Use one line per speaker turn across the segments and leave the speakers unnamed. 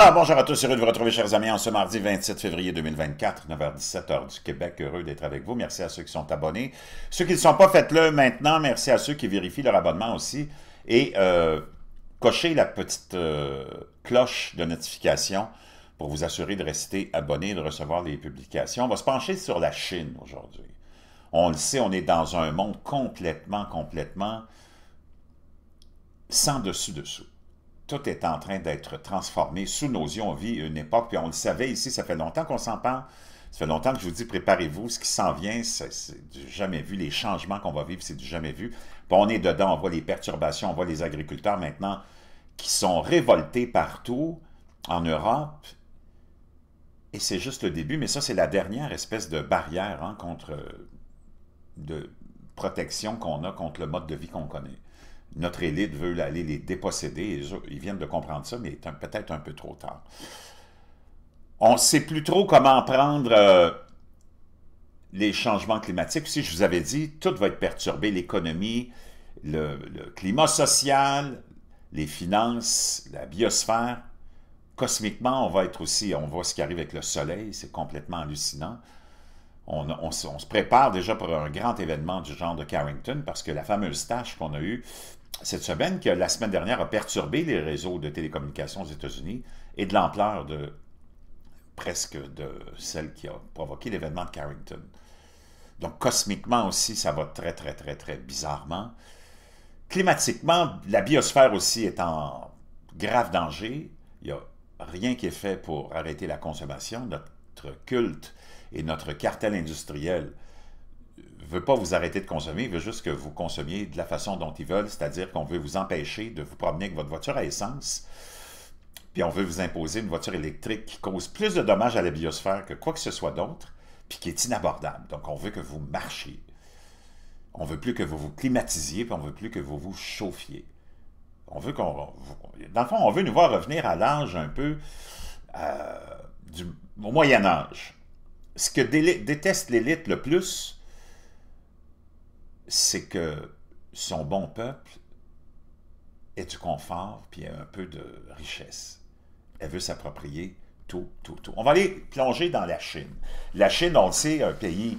Alors, bonjour à tous, heureux de vous retrouver, chers amis, en ce mardi 27 février 2024, 9h17, heure du Québec. Heureux d'être avec vous. Merci à ceux qui sont abonnés. Ceux qui ne sont pas, faites-le maintenant. Merci à ceux qui vérifient leur abonnement aussi. Et euh, cochez la petite euh, cloche de notification pour vous assurer de rester abonné et de recevoir les publications. On va se pencher sur la Chine aujourd'hui. On le sait, on est dans un monde complètement, complètement sans dessus-dessous tout est en train d'être transformé. Sous nos yeux, on vit une époque, puis on le savait ici, ça fait longtemps qu'on s'en parle. Ça fait longtemps que je vous dis, préparez-vous, ce qui s'en vient, c'est du jamais vu. Les changements qu'on va vivre, c'est du jamais vu. Puis on est dedans, on voit les perturbations, on voit les agriculteurs maintenant qui sont révoltés partout en Europe. Et c'est juste le début, mais ça, c'est la dernière espèce de barrière hein, contre, de protection qu'on a contre le mode de vie qu'on connaît notre élite veut aller les déposséder. Ils, viennent de comprendre ça, mais peut-être un peu trop tard. On ne sait plus trop comment prendre euh, les changements climatiques. Si je vous avais dit, tout va être perturbé, l'économie, le, le climat social, les finances, la biosphère. Cosmiquement, on va être aussi, on voit ce qui arrive avec le Soleil, c'est complètement hallucinant on, se prépare déjà pour un grand événement du genre de Carrington parce que la fameuse tâche qu'on a eue cette semaine, que la semaine dernière a perturbé les réseaux de télécommunications aux États-Unis, et de l'ampleur de presque de celle qui a provoqué l'événement de Carrington. Donc cosmiquement aussi, ça va très, très, très, très bizarrement. Climatiquement, la biosphère aussi est en grave danger. Il n'y a rien qui est fait pour arrêter la consommation. Notre culte et notre cartel industriel veut pas vous arrêter de consommer, il veut juste que vous consommiez de la façon dont ils veulent, c'est-à-dire qu'on veut vous empêcher de vous promener avec votre voiture à essence, puis on veut vous imposer une voiture électrique qui cause plus de dommages à la biosphère que quoi que ce soit d'autre, puis qui est inabordable. Donc on veut que vous marchiez. On veut plus que vous vous climatisiez, puis on veut plus que vous vous chauffiez. On veut qu'on... Dans le fond, on veut nous voir revenir à l'âge un peu... Euh, du, au Moyen Âge ce que déteste l'élite le plus, c'est que son bon peuple ait du confort puis un peu de richesse. Elle veut s'approprier tout, tout, tout. On va aller plonger dans la Chine. La Chine, on le sait, un pays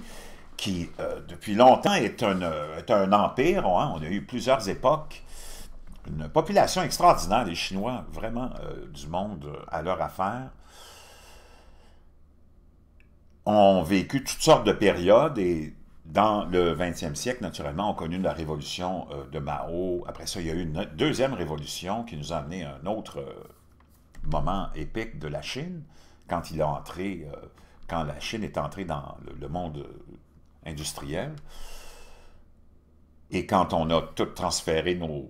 qui, euh, depuis longtemps, est un, euh, empire. Hein. On a eu plusieurs époques une population extraordinaire des Chinois, vraiment euh, du monde à leur affaire ont vécu toutes sortes de périodes et dans le 20e siècle, naturellement, on a connu la révolution euh, de Mao. Après ça, il y a eu une deuxième révolution qui nous a amené à un autre euh, moment épique de la Chine, quand, il a entré, euh, quand la Chine est entrée dans le, monde industriel. Et quand on a tout transféré nos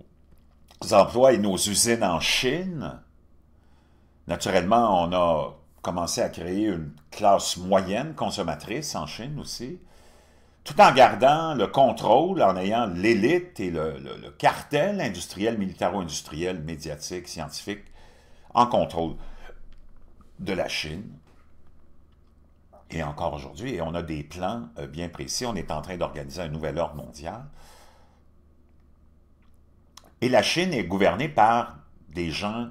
emplois et nos usines en Chine, naturellement, on a commencé à créer une classe moyenne consommatrice en Chine aussi, tout en gardant le contrôle, en ayant l'élite et le, cartel industriel, militaro-industriel, médiatique, scientifique, en contrôle de la Chine. Et encore aujourd'hui, et on a des plans euh, bien précis, on est en train d'organiser un nouvel ordre mondial. Et la Chine est gouvernée par des gens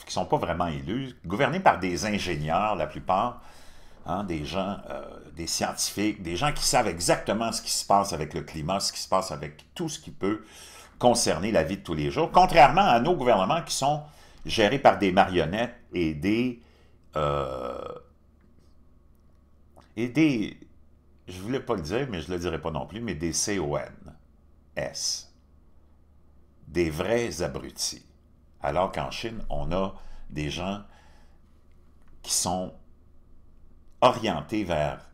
qui ne sont pas vraiment élus, gouvernés par des ingénieurs, la plupart, hein, des gens, euh, des scientifiques, des gens qui savent exactement ce qui se passe avec le climat, ce qui se passe avec tout ce qui peut concerner la vie de tous les jours, contrairement à nos gouvernements qui sont gérés par des marionnettes et des... Euh, et des... Je voulais pas le dire, mais je ne le dirai pas non plus, mais des CONS. Des vrais abrutis. Alors qu'en Chine, on a des gens qui sont orientés vers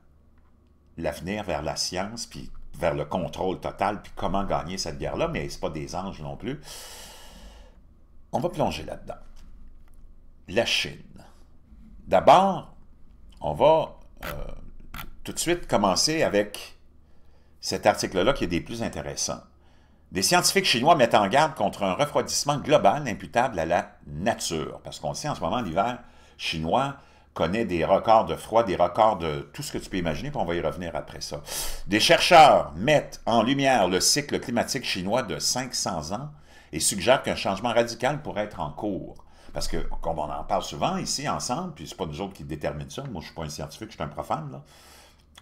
l'avenir, vers la science, puis vers le contrôle total, puis comment gagner cette guerre-là, mais ce pas des anges non plus. On va plonger là-dedans. La Chine. D'abord, on va euh, tout de suite commencer avec cet article-là qui est des plus intéressants. Des scientifiques chinois mettent en garde contre un refroidissement global imputable à la nature. Parce qu'on sait en ce moment, l'hiver chinois connaît des records de froid, des records de tout ce que tu peux imaginer, puis on va y revenir après ça. Des chercheurs mettent en lumière le cycle climatique chinois de 500 ans et suggèrent qu'un changement radical pourrait être en cours. Parce que, comme on en parle souvent ici ensemble, puis c'est pas nous autres qui déterminent ça, moi je suis pas un scientifique, je suis un profane, là,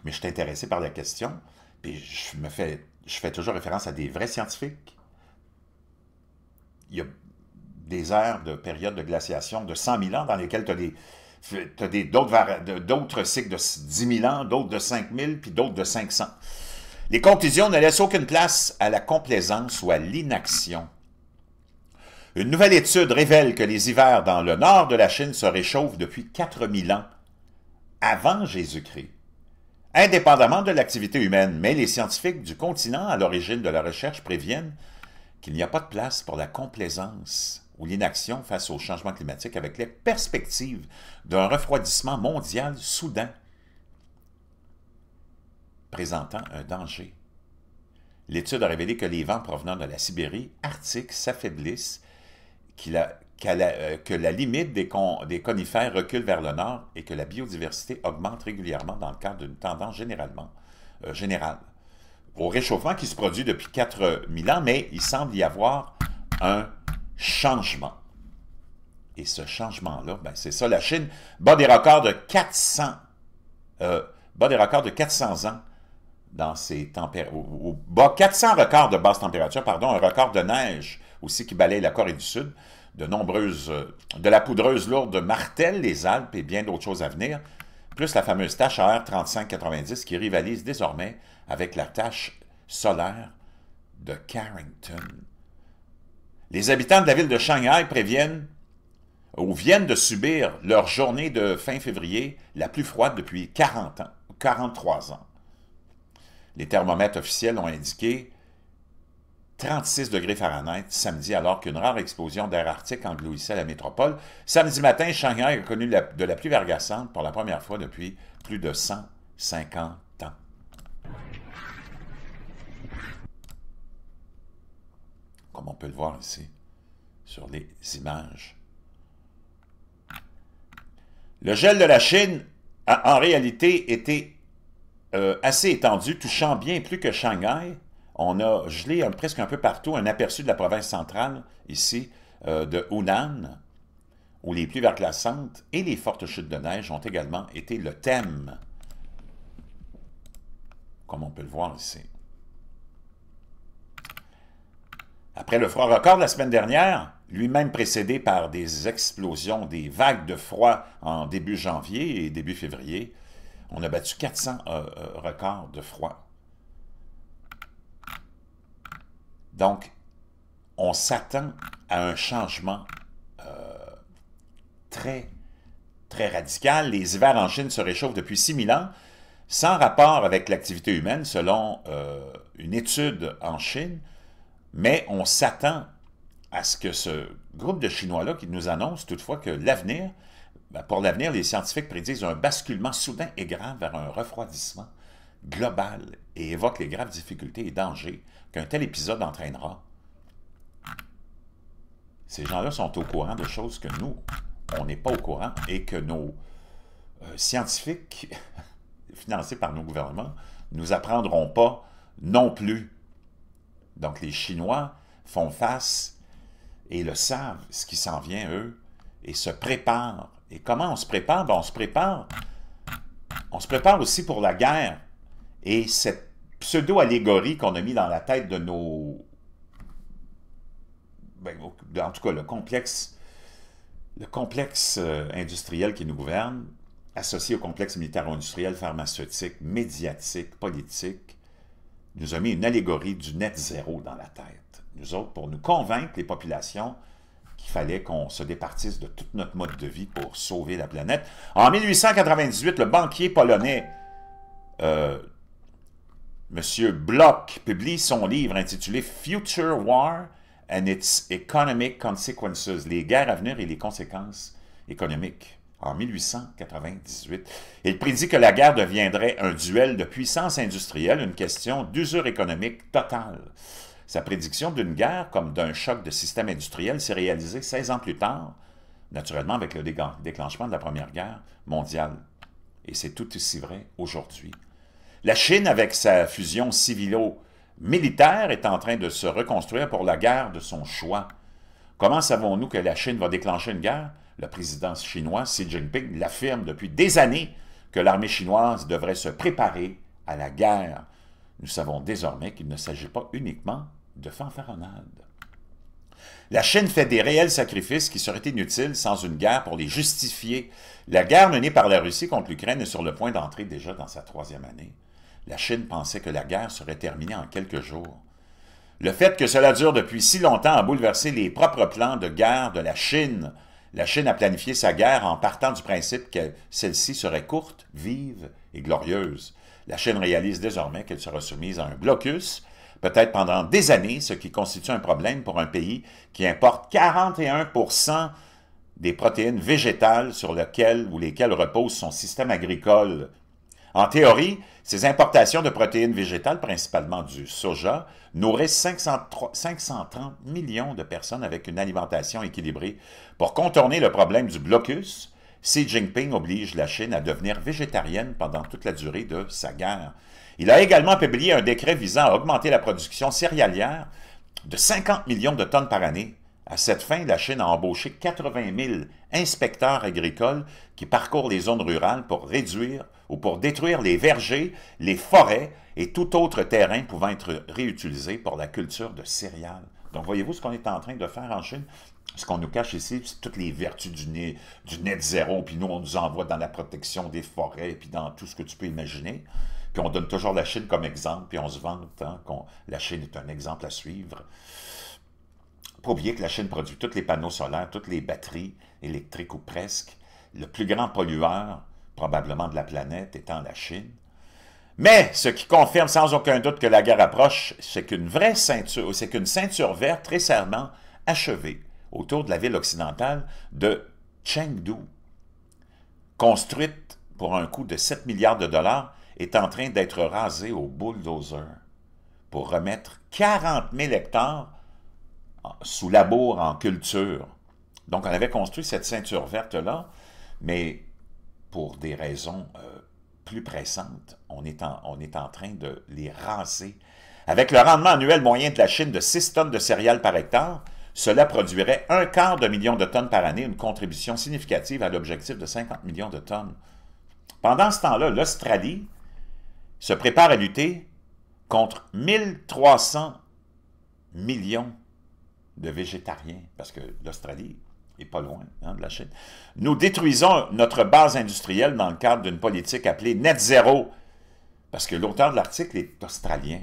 mais je suis intéressé par la question, puis je me fais je fais toujours référence à des vrais scientifiques. Il y a des aires de périodes de glaciation de 100 000 ans dans lesquelles tu as d'autres cycles de 10 000 ans, d'autres de 5 000, puis d'autres de 500. Les conclusions ne laissent aucune place à la complaisance ou à l'inaction. Une nouvelle étude révèle que les hivers dans le nord de la Chine se réchauffent depuis 4000 ans avant Jésus-Christ indépendamment de l'activité humaine, mais les scientifiques du continent à l'origine de la recherche préviennent qu'il n'y a pas de place pour la complaisance ou l'inaction face au changement climatique avec les perspectives d'un refroidissement mondial soudain présentant un danger. L'étude a révélé que les vents provenant de la Sibérie arctique s'affaiblissent, qu'il a euh, que la limite des, conifères recule vers le nord et que la biodiversité augmente régulièrement dans le cadre d'une tendance généralement euh, générale au réchauffement qui se produit depuis 4000 euh, ans, mais il semble y avoir un changement. Et ce changement-là, ben c'est ça, la Chine bat des records de 400, bat des records de 400 ans dans ses températures, bat 400 records de basse température, pardon, un record de neige aussi qui balaye la Corée du Sud, de nombreuses, euh, de la poudreuse lourde Martel, les Alpes et bien d'autres choses à venir, plus la fameuse tâche AR 3590 qui rivalise désormais avec la tâche solaire de Carrington. Les habitants de la ville de Shanghai préviennent ou viennent de subir leur journée de fin février la plus froide depuis 40 ans, 43 ans. Les thermomètres officiels ont indiqué 36 degrés Fahrenheit samedi, alors qu'une rare explosion d'air arctique engloutissait la métropole. Samedi matin, Shanghai a connu de la pluie vergassante pour la première fois depuis plus de 150 ans. Comme on peut le voir ici sur les images. Le gel de la Chine a en réalité été euh, assez étendu, touchant bien plus que Shanghai, on a gelé presque un peu partout un aperçu de la province centrale, ici, euh, de Hunan, où les pluies verglaçantes et les fortes chutes de neige ont également été le thème, comme on peut le voir ici. Après le froid record de la semaine dernière, lui-même précédé par des explosions, des vagues de froid en début janvier et début février, on a battu 400 euh, euh, records de froid Donc, on s'attend à un changement euh, très, très radical. Les hivers en Chine se réchauffent depuis 6000 ans, sans rapport avec l'activité humaine, selon euh, une étude en Chine, mais on s'attend à ce que ce groupe de Chinois-là qui nous annonce toutefois que l'avenir, ben, pour l'avenir, les scientifiques prédisent un basculement soudain et grave vers un refroidissement global et évoquent les graves difficultés et dangers qu'un tel épisode entraînera. Ces gens-là sont au courant de choses que nous, on n'est pas au courant et que nos euh, scientifiques financés par nos gouvernements nous apprendront pas non plus. Donc les Chinois font face et le savent, ce qui s'en vient, eux, et se préparent. Et comment on se prépare? Ben, on se prépare. On se prépare aussi pour la guerre. Et cette pseudo-allégorie qu'on a mis dans la tête de nos... Ben, en tout cas, le complexe, le complexe euh, industriel qui nous gouverne, associé au complexe militaire industriel pharmaceutique, médiatique, politique, nous a mis une allégorie du net zéro dans la tête. Nous autres, pour nous convaincre, les populations, qu'il fallait qu'on se départisse de tout notre mode de vie pour sauver la planète. En 1898, le banquier polonais euh, M. Bloch publie son livre intitulé Future War and its Economic Consequences, les guerres à venir et les conséquences économiques, en 1898. Il prédit que la guerre deviendrait un duel de puissance industrielle, une question d'usure économique totale. Sa prédiction d'une guerre comme d'un choc de système industriel s'est réalisée 16 ans plus tard, naturellement avec le déclenchement de la Première Guerre mondiale. Et c'est tout aussi vrai aujourd'hui. La Chine, avec sa fusion civilo-militaire, est en train de se reconstruire pour la guerre de son choix. Comment savons-nous que la Chine va déclencher une guerre? Le président chinois Xi Jinping l'affirme depuis des années que l'armée chinoise devrait se préparer à la guerre. Nous savons désormais qu'il ne s'agit pas uniquement de fanfaronnades. La Chine fait des réels sacrifices qui seraient inutiles sans une guerre pour les justifier. La guerre menée par la Russie contre l'Ukraine est sur le point d'entrer déjà dans sa troisième année. La Chine pensait que la guerre serait terminée en quelques jours. Le fait que cela dure depuis si longtemps a bouleversé les propres plans de guerre de la Chine. La Chine a planifié sa guerre en partant du principe que celle-ci serait courte, vive et glorieuse. La Chine réalise désormais qu'elle sera soumise à un blocus, peut-être pendant des années, ce qui constitue un problème pour un pays qui importe 41 des protéines végétales sur lesquelles ou lesquelles repose son système agricole. En théorie, ces importations de protéines végétales, principalement du soja, nourrissent 530 millions de personnes avec une alimentation équilibrée. Pour contourner le problème du blocus, Xi Jinping oblige la Chine à devenir végétarienne pendant toute la durée de sa guerre. Il a également publié un décret visant à augmenter la production céréalière de 50 millions de tonnes par année. À cette fin, la Chine a embauché 80 000 inspecteurs agricoles qui parcourent les zones rurales pour réduire ou pour détruire les vergers, les forêts et tout autre terrain pouvant être réutilisé pour la culture de céréales. Donc, voyez-vous ce qu'on est en train de faire en Chine? Ce qu'on nous cache ici, c'est toutes les vertus du, net zéro, puis nous, on nous envoie dans la protection des forêts, puis dans tout ce que tu peux imaginer. Puis on donne toujours la Chine comme exemple, puis on se vante tant hein, qu'on la Chine est un exemple à suivre. Pas oublier que la Chine produit tous les panneaux solaires, toutes les batteries électriques ou presque. Le plus grand pollueur, probablement de la planète, étant la Chine. Mais ce qui confirme sans aucun doute que la guerre approche, c'est qu'une vraie ceinture, c'est qu'une ceinture verte très achevée autour de la ville occidentale de Chengdu, construite pour un coût de 7 milliards de dollars, est en train d'être rasée au bulldozer pour remettre 40 000 hectares sous labour en culture. Donc, on avait construit cette ceinture verte-là, mais pour des raisons euh, plus pressantes, on est, en, on est en train de les raser. Avec le rendement annuel moyen de la Chine de 6 tonnes de céréales par hectare, cela produirait un quart de million de tonnes par année, une contribution significative à l'objectif de 50 millions de tonnes. Pendant ce temps-là, l'Australie se prépare à lutter contre 1300 millions de végétariens, parce que l'Australie et pas loin hein, de la Chine, nous détruisons notre base industrielle dans le cadre d'une politique appelée net zéro, parce que l'auteur de l'article est australien.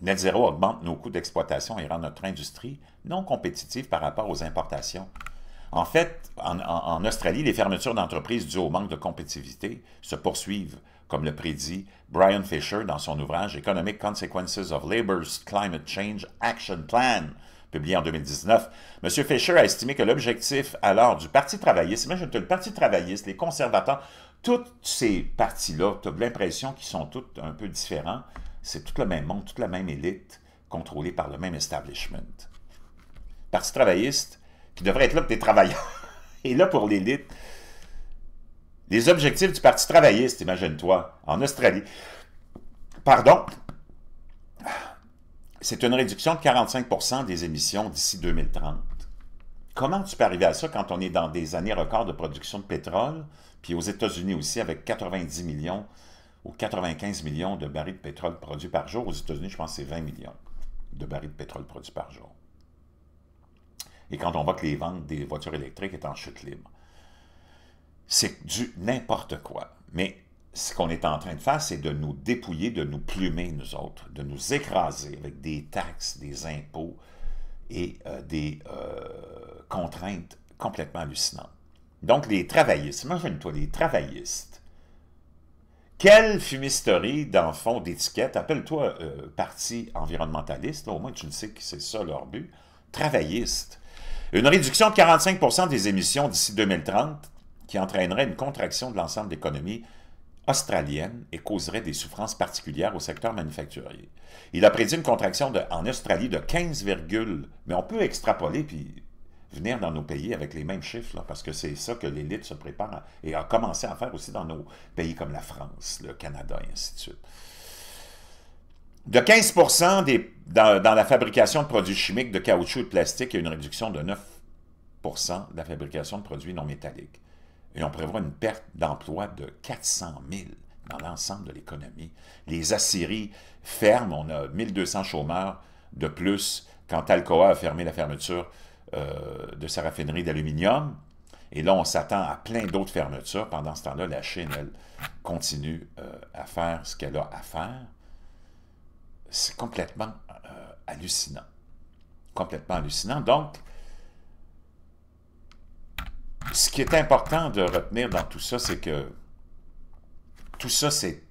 Net zéro augmente nos coûts d'exploitation et rend notre industrie non compétitive par rapport aux importations. En fait, en, Australie, les fermetures d'entreprises dues au manque de compétitivité se poursuivent, comme le prédit Brian Fisher dans son ouvrage Economic Consequences of Labor's Climate Change Action Plan, publié en 2019, M. Fisher a estimé que l'objectif alors du Parti travailliste, imagine-toi, le Parti travailliste, les conservateurs, toutes ces partis-là, tu as l'impression qu'ils sont tous un peu différents. C'est tout le même monde, toute la même élite, contrôlée par le même establishment. Parti travailliste qui devrait être là pour les travailleurs. Et là, pour l'élite, les objectifs du Parti travailliste, imagine-toi, en Australie. Pardon, c'est une réduction de 45 des émissions d'ici 2030. Comment tu peux arriver à ça quand on est dans des années records de production de pétrole, puis aux États-Unis aussi avec 90 millions ou 95 millions de barils de pétrole produits par jour. Aux États-Unis, je pense que c'est 20 millions de barils de pétrole produits par jour. Et quand on voit que les ventes des voitures électriques sont en chute libre, c'est du n'importe quoi. Mais ce qu'on est en train de faire, c'est de nous dépouiller, de nous plumer, nous autres, de nous écraser avec des taxes, des impôts et euh, des euh, contraintes complètement hallucinantes. Donc, les travaillistes, imagine-toi, les travaillistes. Quelle fumisterie, dans fond, d'étiquette, appelle-toi euh, parti environnementaliste, au moins tu ne sais que c'est ça leur but, travailliste. Une réduction de 45 des émissions d'ici 2030, qui entraînerait une contraction de l'ensemble de l'économie australienne et causerait des souffrances particulières au secteur manufacturier. Il a prédit une contraction en Australie de 15, mais on peut extrapoler puis venir dans nos pays avec les mêmes chiffres, parce que c'est ça que l'élite se prépare et a commencé à faire aussi dans nos pays comme la France, le Canada et ainsi de suite. De 15 dans, dans, la fabrication de produits chimiques de caoutchouc et de plastique, il y a une réduction de 9 de la fabrication de produits non métalliques et on prévoit une perte d'emploi de 400 000 dans l'ensemble de l'économie. Les Assyries ferment, on a 1200 chômeurs de plus quand Alcoa a fermé la fermeture euh, de sa raffinerie d'aluminium. Et là, on s'attend à plein d'autres fermetures. Pendant ce temps-là, la Chine, elle, continue euh, à faire ce qu'elle a à faire. C'est complètement euh, hallucinant. Complètement hallucinant. Donc, ce qui est important de retenir dans tout ça, c'est que tout ça, c'est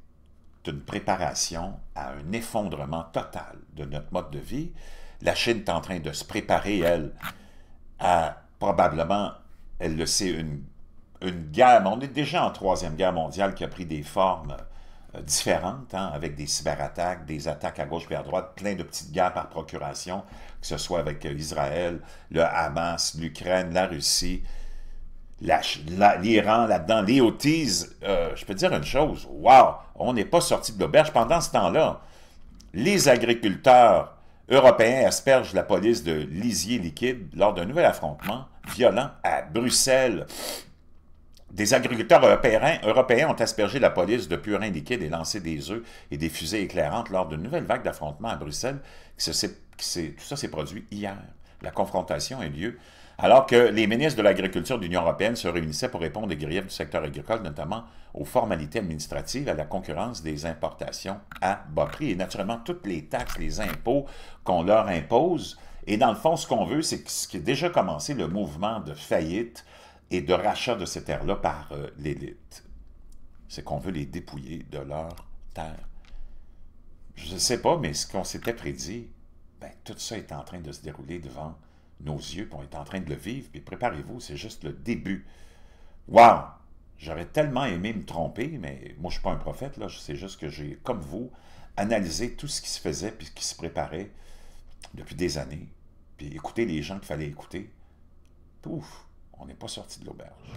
une préparation à un effondrement total de notre mode de vie. La Chine est en train de se préparer, elle, à probablement, elle le sait, une, une guerre. on est déjà en troisième guerre mondiale qui a pris des formes euh, différentes, hein, avec des cyberattaques, des attaques à gauche et à droite, plein de petites guerres par procuration, que ce soit avec euh, Israël, le Hamas, l'Ukraine, la Russie, l'Iran là-dedans, les euh, je peux dire une chose, wow, on n'est pas sorti de l'auberge pendant ce temps-là. Les agriculteurs européens aspergent la police de lisier liquide lors d'un nouvel affrontement violent à Bruxelles. Des agriculteurs européens, ont aspergé la police de purin liquide et lancé des œufs et des fusées éclairantes lors d'une nouvelle vague d'affrontements à Bruxelles. tout ça s'est produit hier. La confrontation a eu lieu alors que les ministres de l'Agriculture de l'Union européenne se réunissaient pour répondre aux griefs du secteur agricole, notamment aux formalités administratives, à la concurrence des importations à bas prix et naturellement toutes les taxes, les impôts qu'on leur impose. Et dans le fond, ce qu'on veut, c'est ce qui a déjà commencé le mouvement de faillite et de rachat de ces terres-là par euh, l'élite. C'est qu'on veut les dépouiller de leurs terres. Je ne sais pas, mais ce qu'on s'était prédit, ben, tout ça est en train de se dérouler devant nos yeux, puis on est en train de le vivre, puis préparez-vous, c'est juste le début. Wow! J'aurais tellement aimé me tromper, mais moi, je ne suis pas un prophète, là. sais juste que j'ai, comme vous, analysé tout ce qui se faisait puis qui se préparait depuis des années, puis écouté les gens qu'il fallait écouter. Pouf! On n'est pas sorti de l'auberge.